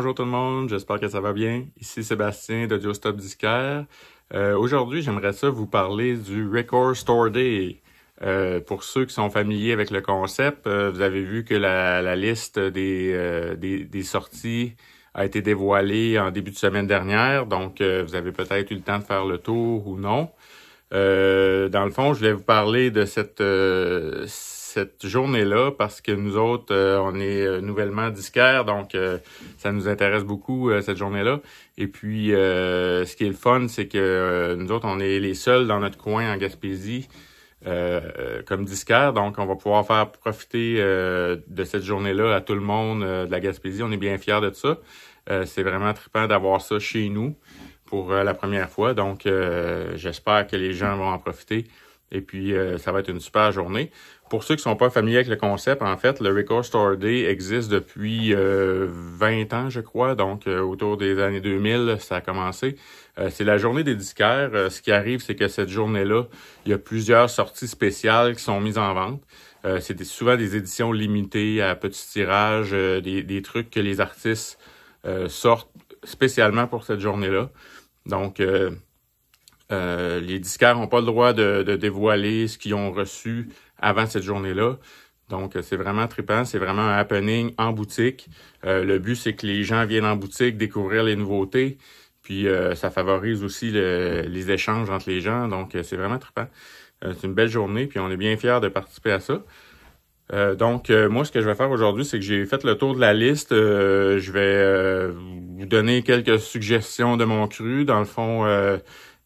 Bonjour tout le monde, j'espère que ça va bien. Ici Sébastien d'Audiostop Stop euh, Aujourd'hui, j'aimerais ça vous parler du Record Store Day. Euh, pour ceux qui sont familiers avec le concept, euh, vous avez vu que la, liste des, des, sorties a été dévoilée en début de semaine dernière, donc vous avez peut-être eu le temps de faire le tour ou non. dans le fond, je voulais vous parler de cette cette journée-là parce que nous autres, euh, on est euh, nouvellement disquaires, donc euh, ça nous intéresse beaucoup cette journée-là. Et puis, ce qui est le fun, c'est que nous autres, on est les seuls dans notre coin en Gaspésie comme disquaires, donc on va pouvoir faire profiter de cette journée-là à tout le monde de la Gaspésie. On est bien fiers de ça. c'est vraiment trippant d'avoir ça chez nous pour la première fois, donc j'espère que les gens vont en profiter. Et puis, ça va être une super journée. Pour ceux qui ne sont pas familiers avec le concept, en fait, le Record Store Day existe depuis 20 euh, ans, je crois. Donc, euh, autour des années 2000, ça a commencé. Euh, c'est la journée des disquaires. ce qui arrive, c'est que cette journée-là, il y a plusieurs sorties spéciales qui sont mises en vente. c'est souvent des éditions limitées à petits tirages, des, trucs que les artistes sortent spécialement pour cette journée-là. Donc, les disquaires n'ont pas le droit de dévoiler ce qu'ils ont reçu avant cette journée-là. Donc, euh, c'est vraiment trippant. C'est vraiment un happening en boutique. Euh, le but, c'est que les gens viennent en boutique découvrir les nouveautés. Puis, euh, ça favorise aussi les échanges entre les gens. Donc, c'est vraiment trippant. c'est une belle journée. Puis, on est bien fiers de participer à ça. donc, moi, ce que je vais faire aujourd'hui, c'est que j'ai fait le tour de la liste. je vais vous donner quelques suggestions de mon cru. Dans le fond,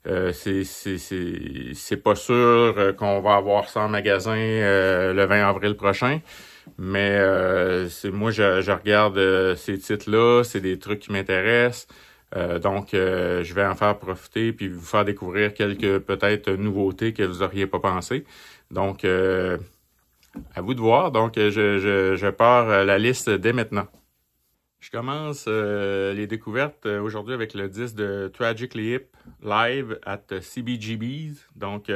euh, c'est pas sûr euh, qu'on va avoir ça en magasin euh, le 20 avril prochain. Mais moi, je, regarde ces titres-là, c'est des trucs qui m'intéressent. donc, je vais en faire profiter puis vous faire découvrir quelques peut-être nouveautés que vous auriez pas pensé. Donc, à vous de voir. Donc, je, je, je pars la liste dès maintenant. Je commence euh, les découvertes euh, aujourd'hui avec le disque de Tragically Hip live at euh, CBGB's. Donc,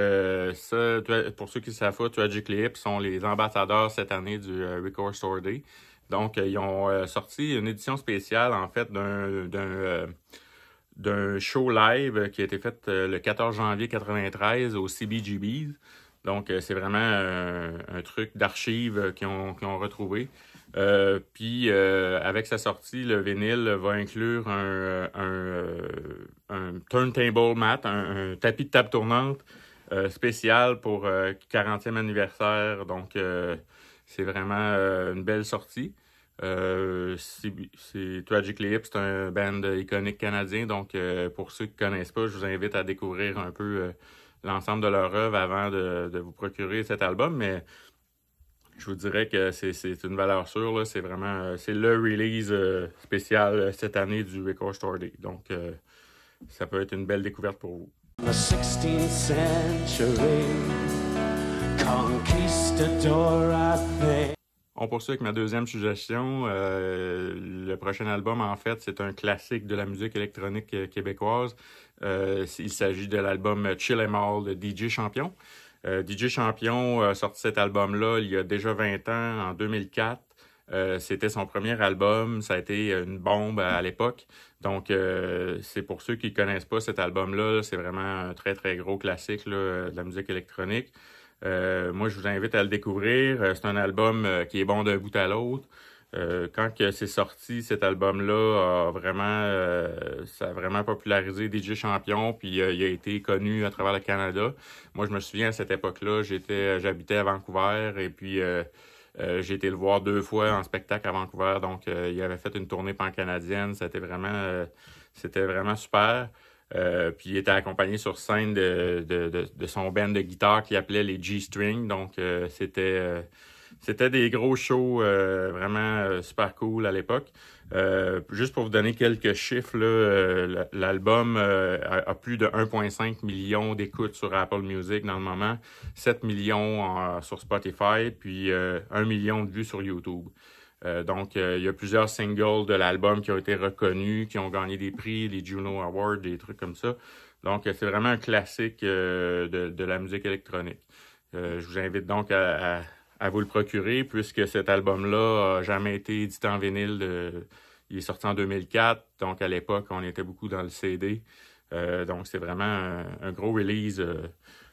ça, pour ceux qui savent pas, Tragically Hip sont les ambassadeurs cette année du Record Store Day. Donc, ils ont sorti une édition spéciale, en fait, d'un show live qui a été fait le 14 janvier 93 au CBGB's. Donc, c'est vraiment un truc d'archives qu'ils ont retrouvé. Euh, puis euh, avec sa sortie, le vinyle va inclure un, euh, un, turntable mat, un, tapis de table tournante spécial pour 40e anniversaire. Donc c'est vraiment une belle sortie. c'est Tragic Hip, c'est un band iconique canadien. Donc pour ceux qui ne connaissent pas, je vous invite à découvrir un peu l'ensemble de leur œuvre avant de, de, vous procurer cet album. Mais je vous dirais que c'est une valeur sûre. C'est vraiment euh, c'est le release euh, spécial euh, cette année du Record Story. Donc, ça peut être une belle découverte pour vous. On poursuit avec ma deuxième suggestion. le prochain album, en fait, c'est un classique de la musique électronique québécoise. il s'agit de l'album Chill and All de DJ Champion. Euh, DJ Champion euh, a sorti cet album-là il y a déjà 20 ans, en 2004. Euh, c'était son premier album, ça a été une bombe à, l'époque. Donc, c'est pour ceux qui ne connaissent pas cet album-là, c'est vraiment un très, très gros classique de la musique électronique. moi, je vous invite à le découvrir. C'est un album qui est bon d'un bout à l'autre. Euh, quand c'est sorti, cet album-là a vraiment, euh, ça a vraiment popularisé DJ Champion, puis euh, il a été connu à travers le Canada. Moi, je me souviens à cette époque-là, j'étais, j'habitais à Vancouver, et puis j'ai été le voir deux fois en spectacle à Vancouver. Donc, il avait fait une tournée pan-canadienne. C'était vraiment, c'était vraiment super. puis il était accompagné sur scène de, de, son band de guitare qui appelait les G-String. Donc, c'était c'était des gros shows euh, vraiment euh, super cool à l'époque. Euh, juste pour vous donner quelques chiffres, l'album a, plus de 1,5 million d'écoutes sur Apple Music dans le moment, 7 millions sur Spotify, puis 1 million de vues sur YouTube. donc, il y a plusieurs singles de l'album qui ont été reconnus, qui ont gagné des prix, les Juno Awards, des trucs comme ça. Donc, c'est vraiment un classique de, de, la musique électronique. je vous invite donc à, à vous le procurer puisque cet album-là n'a jamais été édité en vinyle. De... Il est sorti en 2004, donc à l'époque, on était beaucoup dans le CD. Euh, donc c'est vraiment un, gros release euh,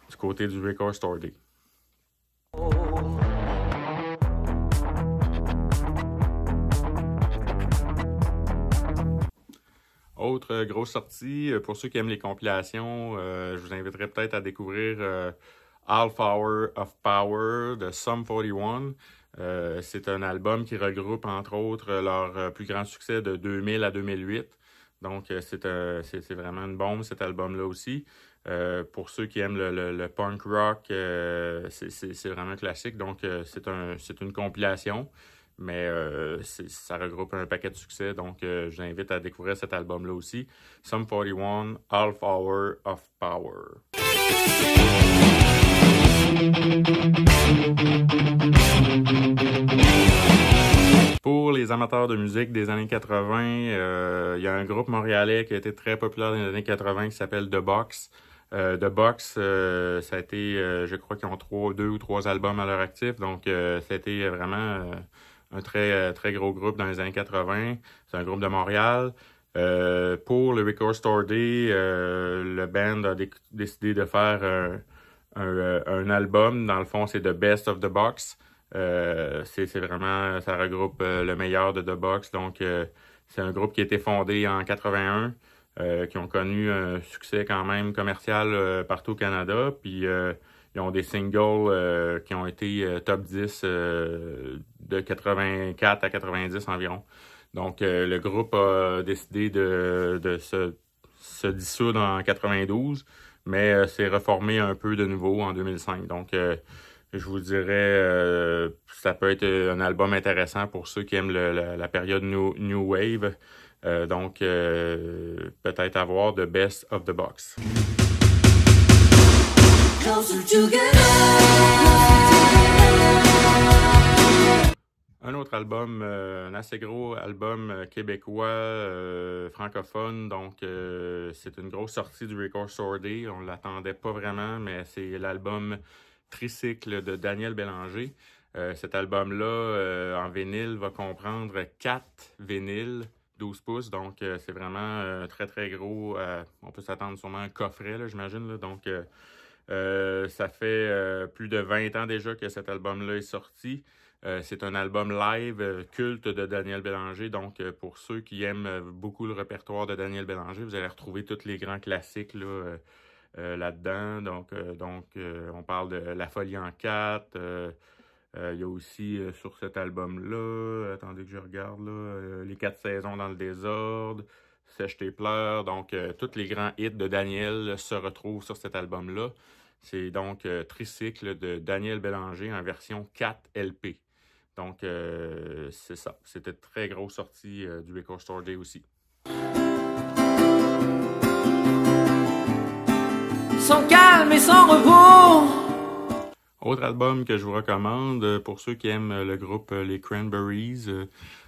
du côté du Record Store Autre euh, grosse sortie, pour ceux qui aiment les compilations, je vous inviterai peut-être à découvrir Half Hour of Power de Sum 41. Euh, c'est un album qui regroupe entre autres leur euh, plus grand succès de 2000 à 2008. Donc euh, c'est, vraiment une bombe cet album-là aussi. pour ceux qui aiment le, punk rock, c'est, vraiment classique. Donc c'est, une compilation, mais ça regroupe un paquet de succès. Donc j'invite à découvrir cet album-là aussi. Sum 41, Half Hour of Power. Pour les amateurs de musique des années 80, euh, il y a un groupe montréalais qui a été très populaire dans les années 80 qui s'appelle The Box. Euh, The Box, euh, ça a été, je crois qu'ils ont deux ou trois albums à leur actif, donc c'était vraiment un très, très gros groupe dans les années 80. C'est un groupe de Montréal. pour le Record Store Day, le band a décidé de faire euh, un, album. Dans le fond, c'est The Best of the Box. Euh, c'est vraiment, ça regroupe euh, le meilleur de The Box. Donc, euh, c'est un groupe qui a été fondé en 81, qui ont connu un succès quand même commercial partout au Canada. Puis, ils ont des singles qui ont été top 10 de 84 à 90 environ. Donc, le groupe a décidé de, de se, se, dissoudre en 92 mais euh, c'est reformé un peu de nouveau en 2005. Donc, euh, je vous dirais, euh, ça peut être un album intéressant pour ceux qui aiment la, période New, Wave. donc, peut-être avoir The Best of the Box. Un autre album, euh, un assez gros album euh, québécois euh, francophone, donc c'est une grosse sortie du Record Sordé. On l'attendait pas vraiment, mais c'est l'album Tricycle de Daniel Bélanger. cet album-là, en vinyle, va comprendre quatre vinyles 12 pouces, donc c'est vraiment très très gros. on peut s'attendre sûrement à un coffret, j'imagine. Donc ça fait plus de 20 ans déjà que cet album-là est sorti. Euh, c'est un album live euh, culte de Daniel Bélanger. Donc, euh, pour ceux qui aiment beaucoup le répertoire de Daniel Bélanger, vous allez retrouver tous les grands classiques là, dedans donc, donc on parle de La Folie en 4. il y a aussi sur cet album-là, attendez que je regarde, là, Les quatre saisons dans le désordre, Sèche tes pleurs. Donc, tous les grands hits de Daniel se retrouvent sur cet album-là. C'est donc Tricycle de Daniel Bélanger en version 4 LP. Donc, euh, c'est ça. C'était très grosse sortie euh, du Record Store Day aussi. Sans calme et sans repos. Autre album que je vous recommande euh, pour ceux qui aiment le groupe Les Cranberries.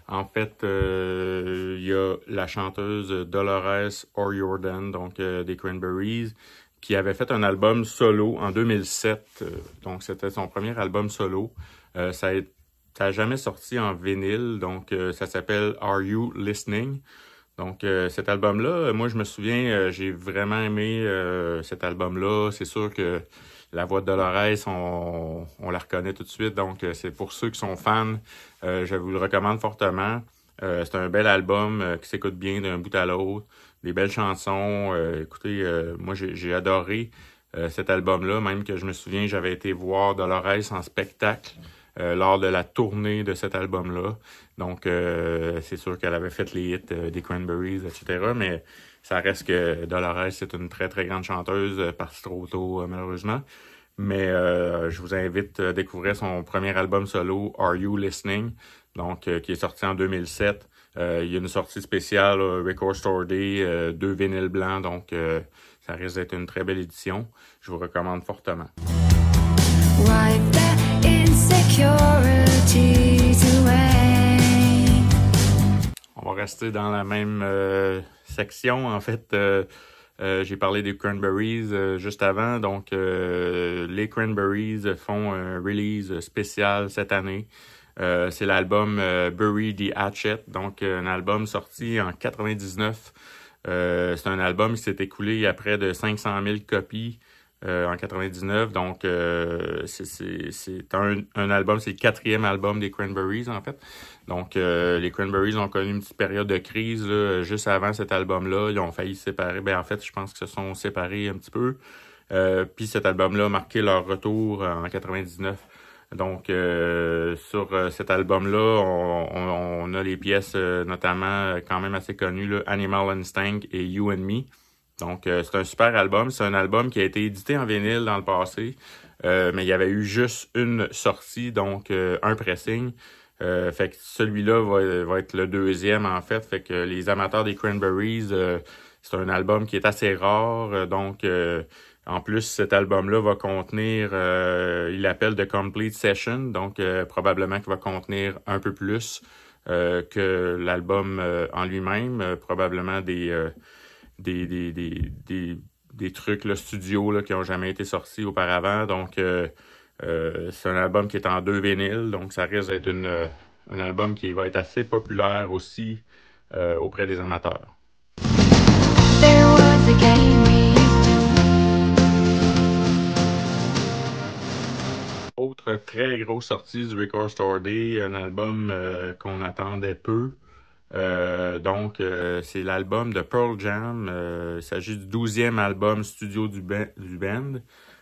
En fait, il y a la chanteuse Dolores O'Riordan, donc des Cranberries, qui avait fait un album solo en 2007. donc, c'était son premier album solo. ça a été ça n'a jamais sorti en vinyle, donc euh, ça s'appelle Are You Listening? Donc euh, cet album-là, moi je me souviens, euh, j'ai vraiment aimé cet album-là. C'est sûr que la voix de Dolores, on, on, la reconnaît tout de suite. Donc c'est pour ceux qui sont fans, je vous le recommande fortement. c'est un bel album qui s'écoute bien d'un bout à l'autre. Des belles chansons. écoutez, moi j'ai adoré cet album-là, même que je me souviens, j'avais été voir Dolores en spectacle. Euh, lors de la tournée de cet album-là. Donc, euh, c'est sûr qu'elle avait fait les hits euh, des Cranberries, etc. Mais ça reste que Dolores, c'est une très, très grande chanteuse, partie trop tôt, malheureusement. Mais je vous invite à découvrir son premier album solo, Are You Listening? Donc, qui est sorti en 2007. il y a une sortie spéciale, Record Store Day, deux vinyles blancs. Donc, ça risque d'être une très belle édition. Je vous recommande fortement. On va rester dans la même euh, section. En fait, euh, euh, j'ai parlé des cranberries juste avant. Donc, les cranberries font un release spécial cette année. C'est l'album Bury the Hatchet, donc un album sorti en 99. C'est un album qui s'est écoulé à près de 500 000 copies. Euh, en 99. Donc, euh, c'est un, un, album, c'est le quatrième album des Cranberries, en fait. Donc, euh, les Cranberries ont connu une petite période de crise juste avant cet album-là. Ils ont failli se séparer. Ben, en fait, je pense qu'ils se sont séparés un petit peu. Puis cet album-là a marqué leur retour en 99. Donc, sur cet album-là, on, a les pièces notamment quand même assez connues, là, Animal Instinct et You and Me. Donc, euh, c'est un super album. C'est un album qui a été édité en vinyle dans le passé, euh, mais il y avait eu juste une sortie, donc euh, un pressing. fait que celui-là va, être le deuxième, en fait. Fait que les amateurs des Cranberries, c'est un album qui est assez rare. donc, en plus, cet album-là va contenir, il l'appelle The Complete Session, donc probablement qu'il va contenir un peu plus que l'album en lui-même, probablement des des, des, des, des, des trucs le studio là, qui n'ont jamais été sortis auparavant. Donc, euh, euh, c'est un album qui est en deux vinyles, donc ça risque d'être une, euh, un album qui va être assez populaire aussi auprès des amateurs. Autre très grosse sortie du Record Store Day, un album qu'on attendait peu. Euh, donc, euh, c'est l'album de Pearl Jam. Euh, il s'agit du douzième album studio du, du band.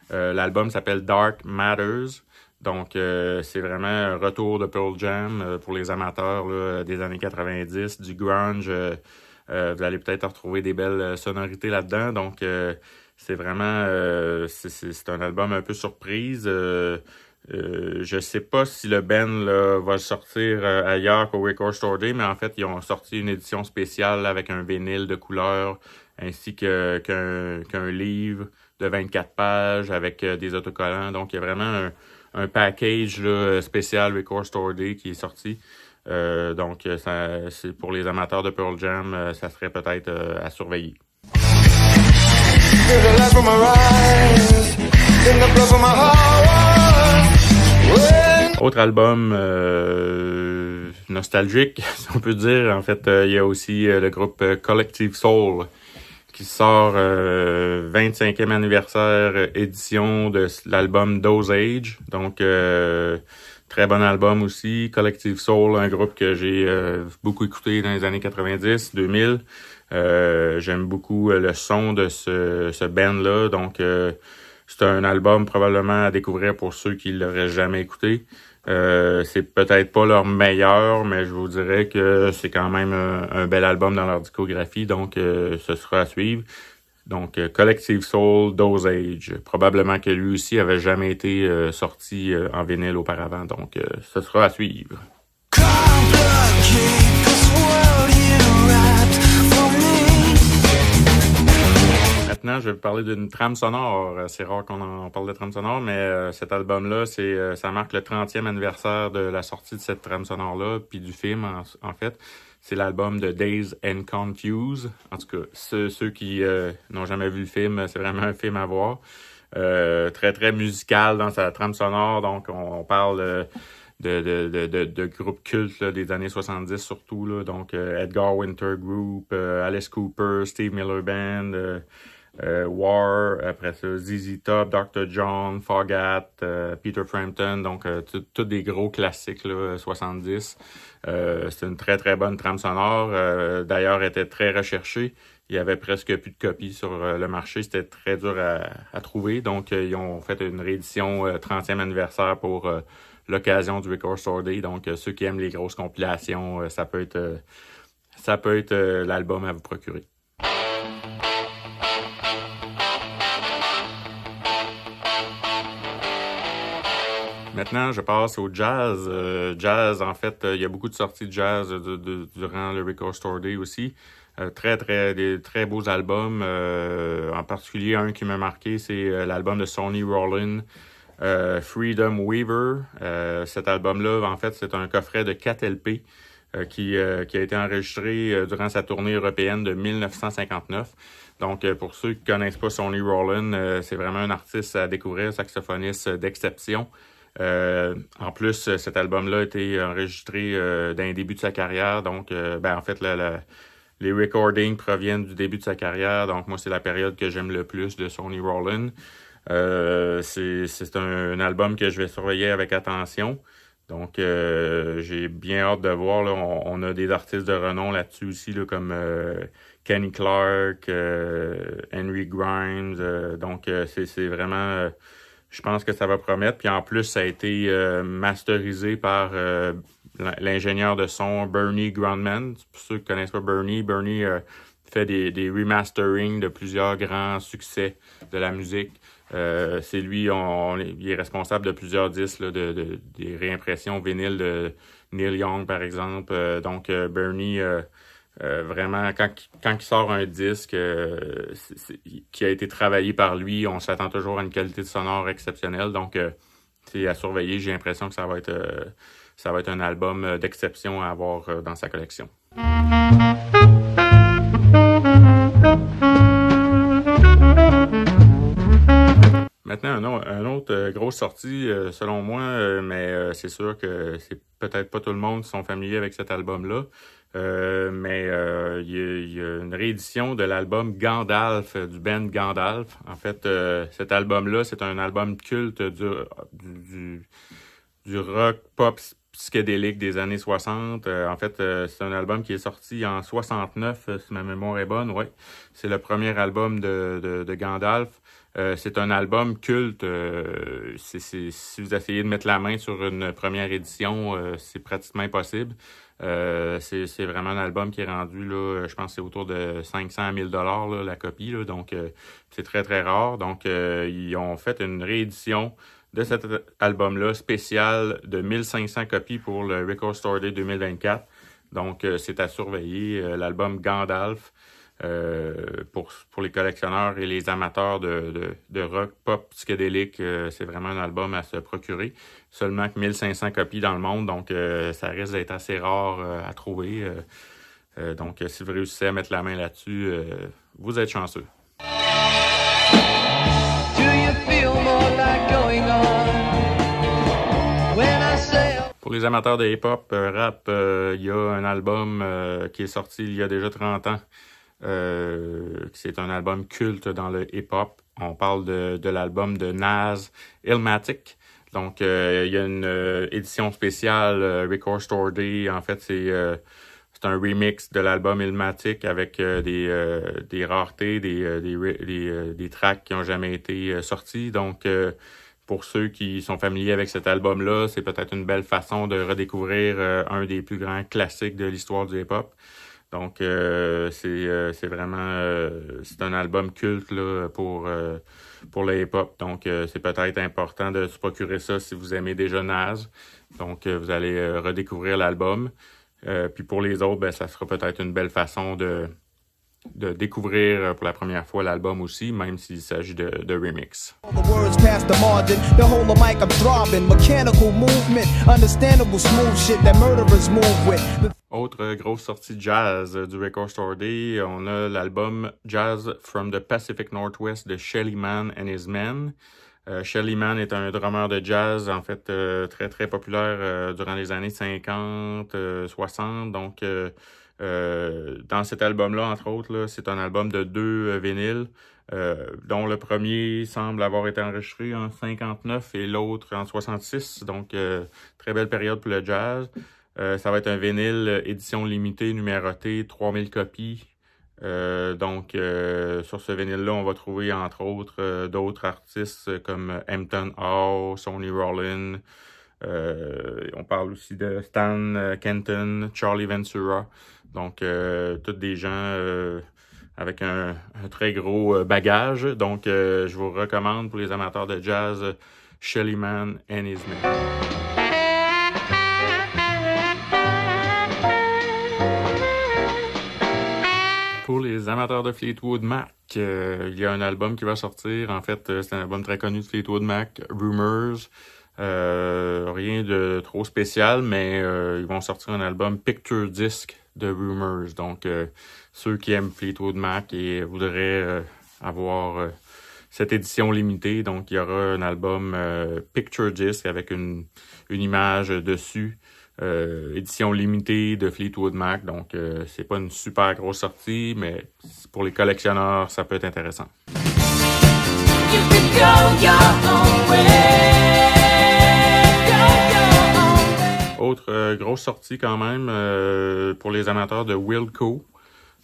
l'album s'appelle Dark Matters. Donc, c'est vraiment un retour de Pearl Jam pour les amateurs des années 90, du grunge. vous allez peut-être retrouver des belles sonorités là-dedans. Donc, c'est vraiment... c'est un album un peu surprise. Euh, je sais pas si le Ben va sortir euh, ailleurs qu'au Record Store Day, mais en fait, ils ont sorti une édition spéciale avec un vinyle de couleur ainsi qu'un livre de 24 pages avec euh, des autocollants. Donc, il y a vraiment un, package spécial Record Store Day qui est sorti. Euh, donc, ça, pour les amateurs de Pearl Jam, ça serait peut-être à surveiller. Autre album euh, nostalgique, si on peut dire. En fait, euh, il y a aussi euh, le groupe Collective Soul qui sort 25e anniversaire édition de l'album Dose Age. Donc, très bon album aussi. Collective Soul, un groupe que j'ai beaucoup écouté dans les années 90, 2000. J'aime beaucoup le son de ce, ce band-là. Donc, c'est un album probablement à découvrir pour ceux qui l'auraient jamais écouté. Euh, c'est peut-être pas leur meilleur, mais je vous dirais que c'est quand même un, bel album dans leur discographie, donc euh, ce sera à suivre. Donc, euh, Collective Soul, Dosage. Probablement que lui aussi avait jamais été euh, sorti en vinyle auparavant, donc ce sera à suivre. maintenant, je vais vous parler d'une trame sonore. Euh, c'est rare qu'on en parle de trame sonore, mais euh, cet album-là, c'est euh, ça marque le 30e anniversaire de la sortie de cette trame sonore-là, puis du film, en, fait. C'est l'album de Days and Confused. En tout cas, ceux, qui n'ont jamais vu le film, c'est vraiment un film à voir. très, très musical dans sa trame sonore. Donc, on, parle... De, de, de, de, groupes cultes des années 70 surtout. Là, donc Edgar Winter Group, Alice Cooper, Steve Miller Band, euh, War, après ça, ZZ Top, Dr. John, Fogat, euh, Peter Frampton, donc euh, tous des gros classiques là, 70. c'est une très très bonne trame sonore. D'ailleurs, était très recherchée. Il y avait presque plus de copies sur le marché. C'était très dur à, trouver. Donc, ils ont fait une réédition 30e anniversaire pour l'occasion du Record Store Day. Donc, ceux qui aiment les grosses compilations, ça peut être ça peut être l'album à vous procurer. Maintenant, je passe au jazz. Euh, jazz, en fait, euh, il y a beaucoup de sorties de jazz euh, durant le Record Store Day aussi. très, très, des très beaux albums. en particulier, un qui m'a marqué, c'est l'album de Sonny Rollin, Freedom Weaver. cet album-là, en fait, c'est un coffret de 4 LP. Qui, a été enregistré durant sa tournée européenne de 1959. Donc, pour ceux qui connaissent pas Sonny Rollin, c'est vraiment un artiste à découvrir, un saxophoniste d'exception. Euh, en plus, euh, cet album-là a été enregistré euh, d'un début de sa carrière. Donc, ben, en fait, la, les recordings proviennent du début de sa carrière. Donc, moi, c'est la période que j'aime le plus de Sony Euh, c'est un, un, album que je vais surveiller avec attention. Donc, j'ai bien hâte de voir. on, a des artistes de renom là-dessus aussi, là, comme Kenny Clark, Henry Grimes. donc, c'est vraiment je pense que ça va promettre. Puis en plus, ça a été euh, masterisé par euh, l'ingénieur de son Bernie Grundman. Pour ceux qui ne connaissent pas Bernie, Bernie euh, fait des, des remasterings de plusieurs grands succès de la musique. c'est lui, on, il est responsable de plusieurs disques, de, des réimpressions vinyles de Neil Young, par exemple. donc, Bernie euh, vraiment, quand, il sort un disque euh, qui a été travaillé par lui, on s'attend toujours à une qualité de sonore exceptionnelle. Donc, euh, c'est à surveiller. J'ai l'impression que ça va être, un album d'exception à avoir dans sa collection. Maintenant, un, autre grosse sortie, selon moi, mais c'est sûr que c'est peut-être pas tout le monde qui sont familiers avec cet album-là. Euh, mais euh, il y, a une réédition de l'album Gandalf, euh, du band Gandalf. En fait, cet album-là, c'est un album culte du, du, du rock pop psychédélique des années 60. en fait, c'est un album qui est sorti en 69, si ma mémoire est bonne, oui. C'est le premier album de, de, de Gandalf. Euh, c'est un album culte. Euh, si vous essayez de mettre la main sur une première édition, euh, c'est pratiquement impossible. c'est vraiment un album qui est rendu, là, je pense c'est autour de 500 à 1000 la copie. donc, c'est très, très rare. Donc, ils ont fait une réédition de cet album-là spécial de 1500 copies pour le Record Store Day 2024. Donc, c'est à surveiller. L'album Gandalf, euh, pour, les collectionneurs et les amateurs de, rock, pop, psychédélique, euh, c'est vraiment un album à se procurer. Seulement 1500 copies dans le monde, donc euh, ça risque d'être assez rare à trouver. donc si vous réussissez à mettre la main là-dessus, vous êtes chanceux. Pour les amateurs de hip-hop, rap, il y a un album qui est sorti il y a déjà 30 ans. Euh, c'est un album culte dans le hip-hop. On parle de, de l'album de Nas, Illmatic. Donc, euh, il y a une euh, édition spéciale euh, Record Store En fait, euh, c'est un remix de l'album Illmatic avec des, des, raretés, des, des, des, des tracks qui n'ont jamais été sortis. Donc, pour ceux qui sont familiers avec cet album-là, c'est peut-être une belle façon de redécouvrir un des plus grands classiques de l'histoire du hip-hop. Donc, euh, euh, c'est vraiment euh, c'est un album culte pour, pour les hip-hop. Donc, c'est peut-être important de se procurer ça si vous aimez déjà Nas. Donc, vous allez redécouvrir l'album. puis pour les autres, ben, ça sera peut-être une belle façon de, de découvrir pour la première fois l'album aussi, même s'il s'agit de, de remix. Autre grosse sortie jazz du Record Store Day, on a l'album Jazz from the Pacific Northwest de Shelly Mann and His Men. Euh, Shelly Mann est un drummer de jazz, en fait, euh, très, très populaire euh, durant les années 50, 60. Donc, dans cet album-là, entre autres, c'est un album de deux vinyles, dont le premier semble avoir été enregistré en 59 et l'autre en 66. Donc, très belle période pour le jazz. Euh, ça va être un vinyle euh, édition limitée, numérotée, 3000 copies. Euh, donc, sur ce vinyle-là, on va trouver entre autres d'autres artistes comme Hampton Hall, Sony Rollin. on parle aussi de Stan Kenton, Charlie Ventura. Donc, toutes des gens avec un, très gros bagage. Donc, je vous recommande pour les amateurs de jazz, Shelly and His Smith. amateurs de Fleetwood Mac, euh, il y a un album qui va sortir. En fait, euh, c'est un album très connu de Fleetwood Mac, Rumors. Euh, rien de trop spécial, mais ils vont sortir un album Picture Disc de Rumors. Donc, ceux qui aiment Fleetwood Mac et voudraient avoir cette édition limitée, donc il y aura un album Picture Disc avec une image dessus. Euh, édition limitée de Fleetwood Mac, donc euh, c'est pas une super grosse sortie, mais pour les collectionneurs, ça peut être intéressant. Autre euh, grosse sortie quand même pour les amateurs de Wilco.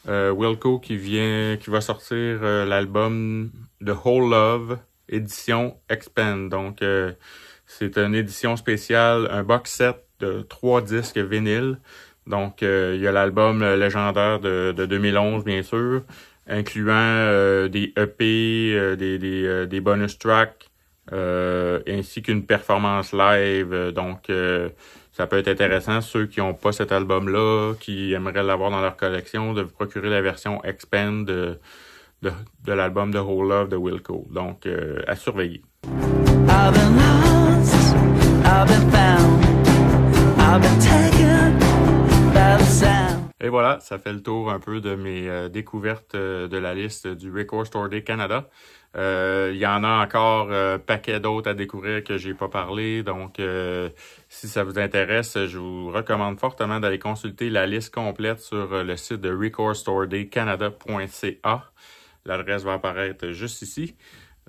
Wilco qui vient, qui va sortir l'album The Whole Love édition Expand. Donc c'est une édition spéciale, un box set de trois disques vinyles. Donc, euh, il y a l'album euh, légendaire de, de, 2011, bien sûr, incluant euh, des EP, des, des, bonus tracks, ainsi qu'une performance live. Donc, ça peut être intéressant, ceux qui n'ont pas cet album-là, qui aimeraient l'avoir dans leur collection, de vous procurer la version Expand de, de, de l'album The Whole Love de Wilco. Donc, à surveiller. I've been lost, I've been found. Et voilà, ça fait le tour un peu de mes euh, découvertes euh, de la liste du Record Store Day Canada. Euh, il y en a encore un paquet d'autres à découvrir que j'ai pas parlé, donc si ça vous intéresse, je vous recommande fortement d'aller consulter la liste complète sur le site de recordstoredaycanada.ca. L'adresse va apparaître juste ici.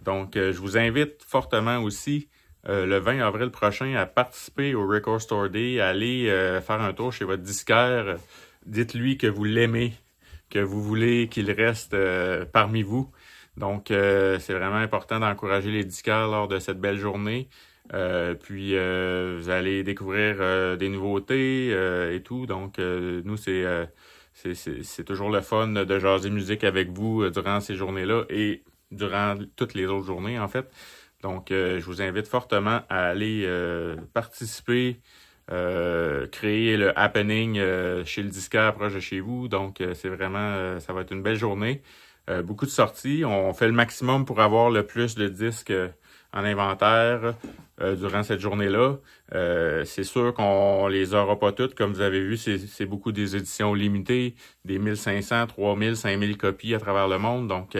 Donc, je vous invite fortement aussi euh, le 20 avril prochain à participer au Record Store Day, allez aller euh, faire un tour chez votre disquaire. Dites-lui que vous l'aimez, que vous voulez qu'il reste euh, parmi vous. Donc, c'est vraiment important d'encourager les disquaires lors de cette belle journée. puis, vous allez découvrir des nouveautés et tout. Donc, nous, c'est... c'est toujours le fun de jaser musique avec vous durant ces journées-là et durant toutes les autres journées, en fait. Donc, euh, je vous invite fortement à aller euh, participer, euh, créer le happening chez le disquaire proche de chez vous. Donc, c'est vraiment, ça va être une belle journée. beaucoup de sorties. On fait le maximum pour avoir le plus de disques en inventaire durant cette journée-là. c'est sûr qu'on les aura pas toutes. Comme vous avez vu, c'est beaucoup des éditions limitées, des 1500, 3000, 5000 copies à travers le monde. Donc,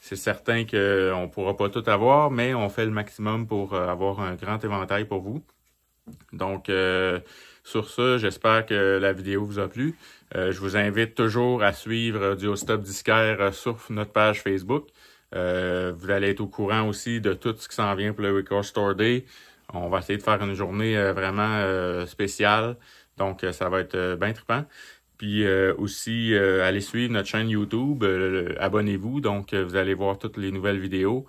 c'est certain qu'on euh, ne pourra pas tout avoir, mais on fait le maximum pour euh, avoir un grand éventail pour vous. Donc, euh, sur ce, j'espère que la vidéo vous a plu. je vous invite toujours à suivre Stop Disquaire sur notre page Facebook. vous allez être au courant aussi de tout ce qui s'en vient pour le Record Store Day. On va essayer de faire une journée vraiment spéciale. Donc, ça va être bien trippant. Puis euh, aussi, euh, allez suivre notre chaîne YouTube. Euh, abonnez-vous, donc vous allez voir toutes les nouvelles vidéos.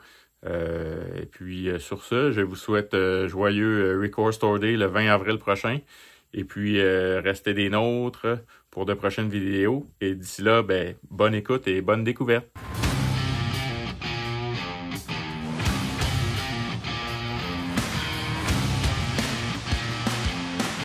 et puis sur ce, je vous souhaite joyeux Record Store Day le 20 avril prochain. Et puis restez des nôtres pour de prochaines vidéos. Et d'ici là, ben, bonne écoute et bonne découverte.